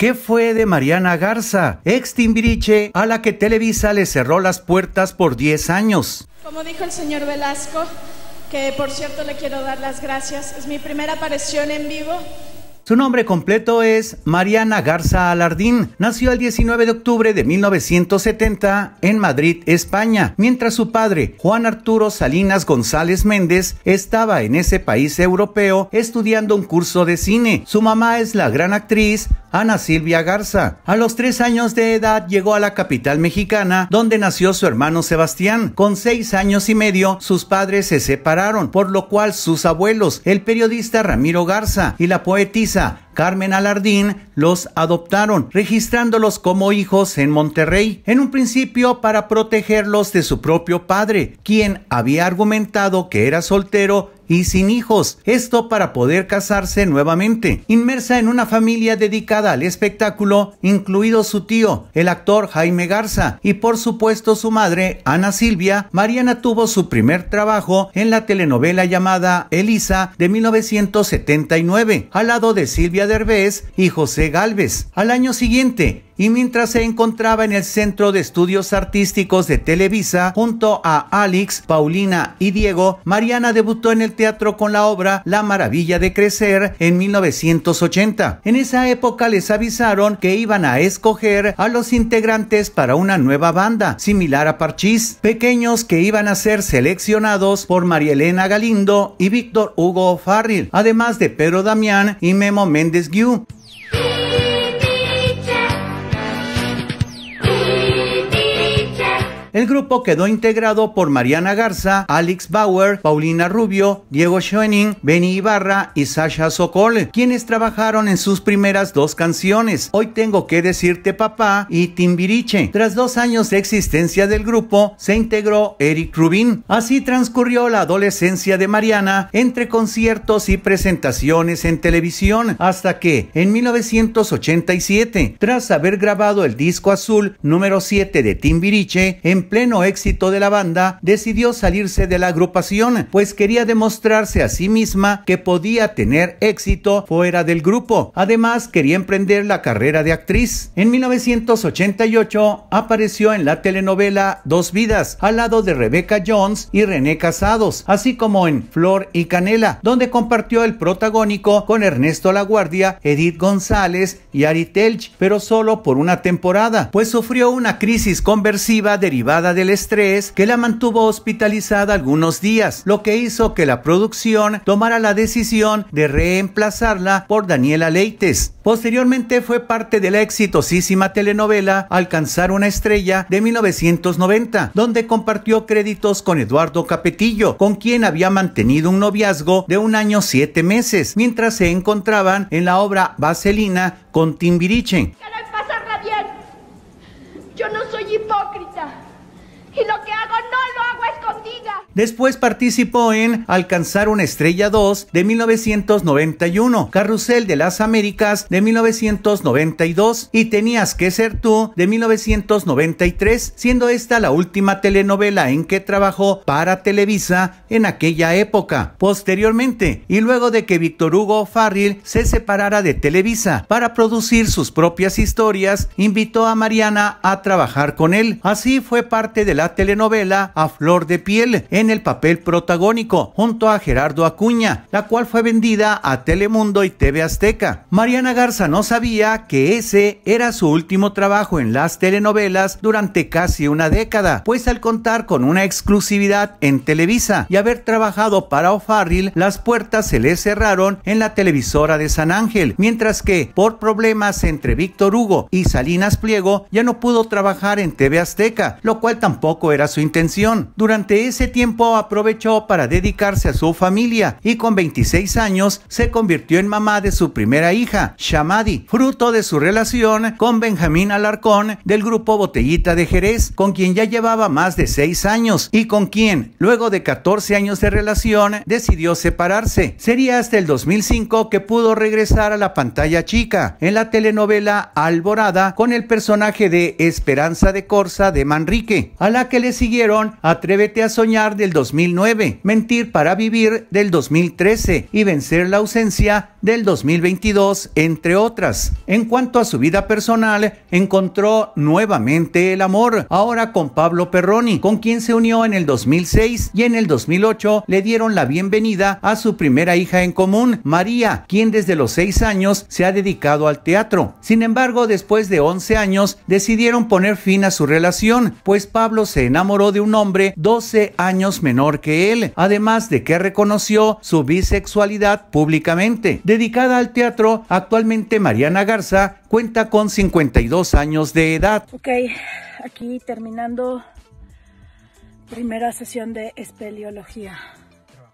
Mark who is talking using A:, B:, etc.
A: ¿Qué fue de Mariana Garza, ex Timbiriche, a la que Televisa le cerró las puertas por 10 años? Como dijo el señor Velasco, que por cierto le quiero dar las gracias, es mi primera aparición en vivo su nombre completo es Mariana Garza Alardín. Nació el 19 de octubre de 1970 en Madrid, España, mientras su padre, Juan Arturo Salinas González Méndez, estaba en ese país europeo estudiando un curso de cine. Su mamá es la gran actriz Ana Silvia Garza. A los tres años de edad llegó a la capital mexicana, donde nació su hermano Sebastián. Con seis años y medio, sus padres se separaron, por lo cual sus abuelos, el periodista Ramiro Garza y la poetisa Carmen Alardín los adoptaron, registrándolos como hijos en Monterrey, en un principio para protegerlos de su propio padre, quien había argumentado que era soltero y sin hijos, esto para poder casarse nuevamente. Inmersa en una familia dedicada al espectáculo, incluido su tío, el actor Jaime Garza, y por supuesto su madre, Ana Silvia, Mariana tuvo su primer trabajo en la telenovela llamada Elisa de 1979, al lado de Silvia Derbez y José Galvez. Al año siguiente, y mientras se encontraba en el Centro de Estudios Artísticos de Televisa junto a Alex, Paulina y Diego, Mariana debutó en el teatro con la obra La Maravilla de Crecer en 1980. En esa época les avisaron que iban a escoger a los integrantes para una nueva banda, similar a Parchis, pequeños que iban a ser seleccionados por Marielena Galindo y Víctor Hugo Farril, además de Pedro Damián y Memo in this queue El grupo quedó integrado por Mariana Garza, Alex Bauer, Paulina Rubio, Diego Schoening, Benny Ibarra y Sasha Sokol, quienes trabajaron en sus primeras dos canciones, Hoy Tengo que Decirte Papá y Timbiriche. Tras dos años de existencia del grupo, se integró Eric Rubin. Así transcurrió la adolescencia de Mariana entre conciertos y presentaciones en televisión, hasta que, en 1987, tras haber grabado el disco azul número 7 de Timbiriche, en pleno éxito de la banda, decidió salirse de la agrupación, pues quería demostrarse a sí misma que podía tener éxito fuera del grupo. Además, quería emprender la carrera de actriz. En 1988 apareció en la telenovela Dos Vidas, al lado de Rebecca Jones y René Casados, así como en Flor y Canela, donde compartió el protagónico con Ernesto Laguardia, Edith González y Ari Telch, pero solo por una temporada, pues sufrió una crisis conversiva derivada del estrés que la mantuvo hospitalizada algunos días, lo que hizo que la producción tomara la decisión de reemplazarla por Daniela Leites. Posteriormente fue parte de la exitosísima telenovela Alcanzar una estrella de 1990, donde compartió créditos con Eduardo Capetillo, con quien había mantenido un noviazgo de un año siete meses, mientras se encontraban en la obra Vaselina con Timbiriche. Quiero pasarla bien. Yo no soy hipócrita. Y lo que hago no lo hago. Después participó en Alcanzar una estrella 2 de 1991, Carrusel de las Américas de 1992 y Tenías que ser tú de 1993, siendo esta la última telenovela en que trabajó para Televisa en aquella época. Posteriormente, y luego de que Víctor Hugo Farril se separara de Televisa para producir sus propias historias, invitó a Mariana a trabajar con él. Así fue parte de la telenovela A Flor de Piel en el papel protagónico junto a Gerardo Acuña, la cual fue vendida a Telemundo y TV Azteca. Mariana Garza no sabía que ese era su último trabajo en las telenovelas durante casi una década, pues al contar con una exclusividad en Televisa y haber trabajado para O'Farrill, las puertas se le cerraron en la televisora de San Ángel, mientras que por problemas entre Víctor Hugo y Salinas Pliego ya no pudo trabajar en TV Azteca, lo cual tampoco era su intención. Durante ese tiempo aprovechó para dedicarse a su familia y con 26 años se convirtió en mamá de su primera hija, Shamadi, fruto de su relación con Benjamín Alarcón del grupo Botellita de Jerez, con quien ya llevaba más de 6 años y con quien, luego de 14 años de relación, decidió separarse. Sería hasta el 2005 que pudo regresar a la pantalla chica en la telenovela Alborada con el personaje de Esperanza de Corsa de Manrique, a la que le siguieron Atrévete a soñar del 2009, mentir para vivir del 2013 y vencer la ausencia del 2022, entre otras. En cuanto a su vida personal, encontró nuevamente el amor, ahora con Pablo Perroni, con quien se unió en el 2006 y en el 2008 le dieron la bienvenida a su primera hija en común, María, quien desde los 6 años se ha dedicado al teatro. Sin embargo, después de 11 años decidieron poner fin a su relación, pues Pablo se enamoró de un hombre 12 años menor que él, además de que reconoció su bisexualidad públicamente. Dedicada al teatro, actualmente Mariana Garza cuenta con 52 años de edad. Ok, aquí terminando primera sesión de espeleología.